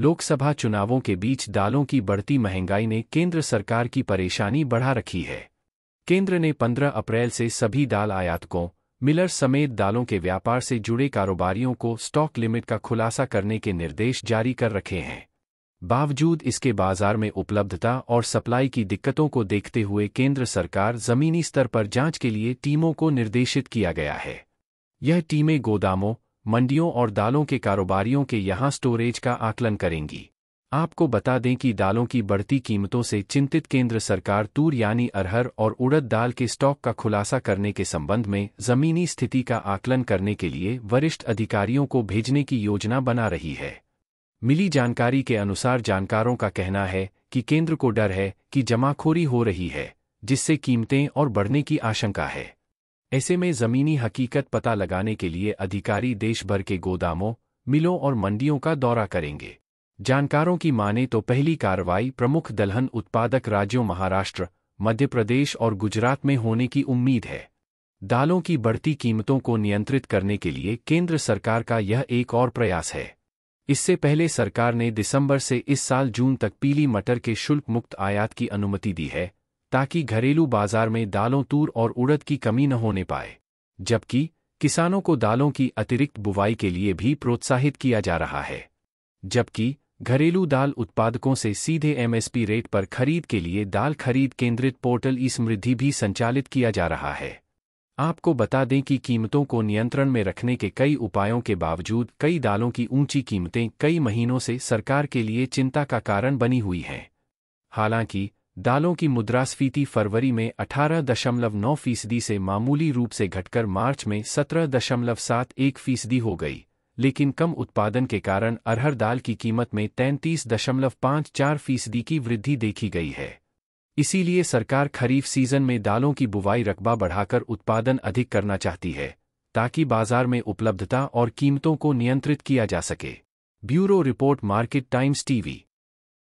लोकसभा चुनावों के बीच दालों की बढ़ती महंगाई ने केंद्र सरकार की परेशानी बढ़ा रखी है केंद्र ने 15 अप्रैल से सभी दाल आयातकों मिलर समेत दालों के व्यापार से जुड़े कारोबारियों को स्टॉक लिमिट का खुलासा करने के निर्देश जारी कर रखे हैं बावजूद इसके बाजार में उपलब्धता और सप्लाई की दिक्कतों को देखते हुए केंद्र सरकार जमीनी स्तर पर जांच के लिए टीमों को निर्देशित किया गया है यह टीमें गोदामों मंडियों और दालों के कारोबारियों के यहाँ स्टोरेज का आकलन करेंगी आपको बता दें कि दालों की बढ़ती कीमतों से चिंतित केंद्र सरकार तूर यानी अरहर और उड़द दाल के स्टॉक का खुलासा करने के संबंध में जमीनी स्थिति का आकलन करने के लिए वरिष्ठ अधिकारियों को भेजने की योजना बना रही है मिली जानकारी के अनुसार जानकारों का कहना है कि केंद्र को डर है कि जमाखोरी हो रही है जिससे कीमतें और बढ़ने की आशंका है ऐसे में ज़मीनी हकीकत पता लगाने के लिए अधिकारी देश भर के गोदामों मिलों और मंडियों का दौरा करेंगे जानकारों की माने तो पहली कार्रवाई प्रमुख दलहन उत्पादक राज्यों महाराष्ट्र मध्य प्रदेश और गुजरात में होने की उम्मीद है दालों की बढ़ती कीमतों को नियंत्रित करने के लिए केंद्र सरकार का यह एक और प्रयास है इससे पहले सरकार ने दिसंबर से इस साल जून तक पीली मटर के शुल्क मुक्त आयात की अनुमति दी है ताकि घरेलू बाजार में दालों तूर और उड़द की कमी न होने पाए जबकि किसानों को दालों की अतिरिक्त बुवाई के लिए भी प्रोत्साहित किया जा रहा है जबकि घरेलू दाल उत्पादकों से सीधे एमएसपी रेट पर खरीद के लिए दाल खरीद केंद्रित पोर्टल ई समृद्धि भी संचालित किया जा रहा है आपको बता दें कि कीमतों को नियंत्रण में रखने के कई उपायों के बावजूद कई दालों की ऊंची कीमतें कई महीनों से सरकार के लिए चिंता का कारण बनी हुई हैं हालांकि दालों की मुद्रास्फीति फरवरी में 18.9 फीसदी से मामूली रूप से घटकर मार्च में 17.71 फीसदी हो गई लेकिन कम उत्पादन के कारण अरहर दाल की कीमत में 33.54 फीसदी की वृद्धि देखी गई है इसीलिए सरकार खरीफ सीजन में दालों की बुवाई रकबा बढ़ाकर उत्पादन अधिक करना चाहती है ताकि बाजार में उपलब्धता और कीमतों को नियंत्रित किया जा सके bureau report market times TV